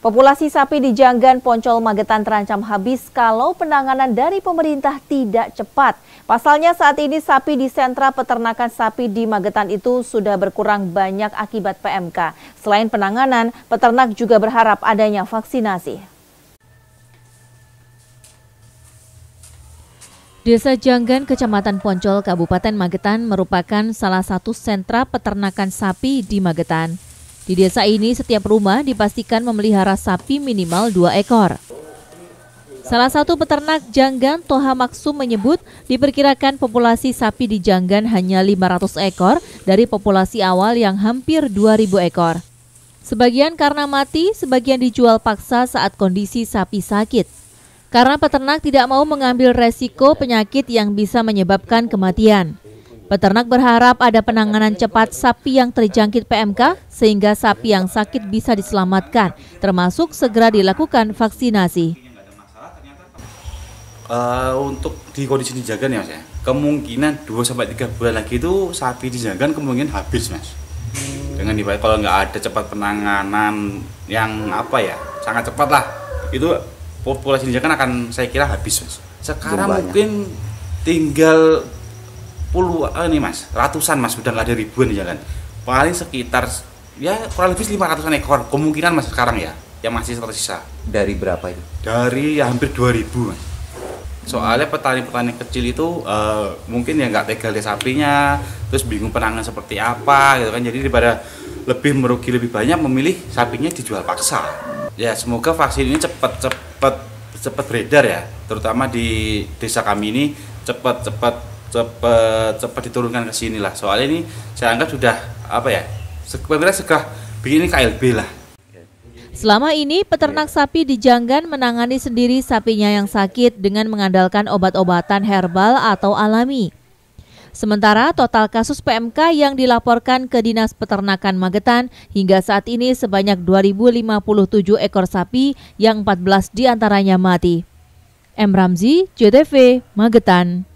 Populasi sapi di Janggan Poncol Magetan terancam habis kalau penanganan dari pemerintah tidak cepat. Pasalnya saat ini sapi di sentra peternakan sapi di Magetan itu sudah berkurang banyak akibat PMK. Selain penanganan, peternak juga berharap adanya vaksinasi. Desa Janggan, Kecamatan Poncol, Kabupaten Magetan merupakan salah satu sentra peternakan sapi di Magetan. Di desa ini setiap rumah dipastikan memelihara sapi minimal dua ekor. Salah satu peternak Janggan Toha Maksum menyebut diperkirakan populasi sapi di Janggan hanya 500 ekor dari populasi awal yang hampir 2000 ekor. Sebagian karena mati, sebagian dijual paksa saat kondisi sapi sakit. Karena peternak tidak mau mengambil resiko penyakit yang bisa menyebabkan kematian. Peternak berharap ada penanganan cepat sapi yang terjangkit PMK sehingga sapi yang sakit bisa diselamatkan, termasuk segera dilakukan vaksinasi. Uh, untuk di kondisi dijagan ya mas ya, kemungkinan 2 tiga bulan lagi itu sapi dijagan kan kemungkinan habis mas. Dengan dibayar kalau nggak ada cepat penanganan yang apa ya, sangat cepat lah, itu populasi dijagan kan akan saya kira habis mas. Sekarang mungkin tinggal puluhan ah ini mas ratusan mas sudah nggak ada ribuan di jalan paling sekitar ya kurang lebih lima ratusan ekor kemungkinan mas sekarang ya yang masih tersisa dari berapa itu dari ya, hampir 2000 mas soalnya petani-petani kecil itu uh, mungkin ya nggak tega lihat sapinya terus bingung penangan seperti apa gitu kan jadi daripada lebih merugi lebih banyak memilih sapinya dijual paksa ya semoga vaksin ini cepat cepat cepat beredar ya terutama di desa kami ini cepat cepat cepat cepat diturunkan ke sini lah soalnya ini saya anggap sudah apa ya sebenarnya segera begini KLB lah Selama ini, peternak iya. sapi di Janggan menangani sendiri sapinya yang sakit dengan mengandalkan obat-obatan herbal atau alami. Sementara total kasus PMK yang dilaporkan ke Dinas Peternakan Magetan hingga saat ini sebanyak 2.057 ekor sapi yang 14 diantaranya mati. M. Ramzi, JTV, Magetan.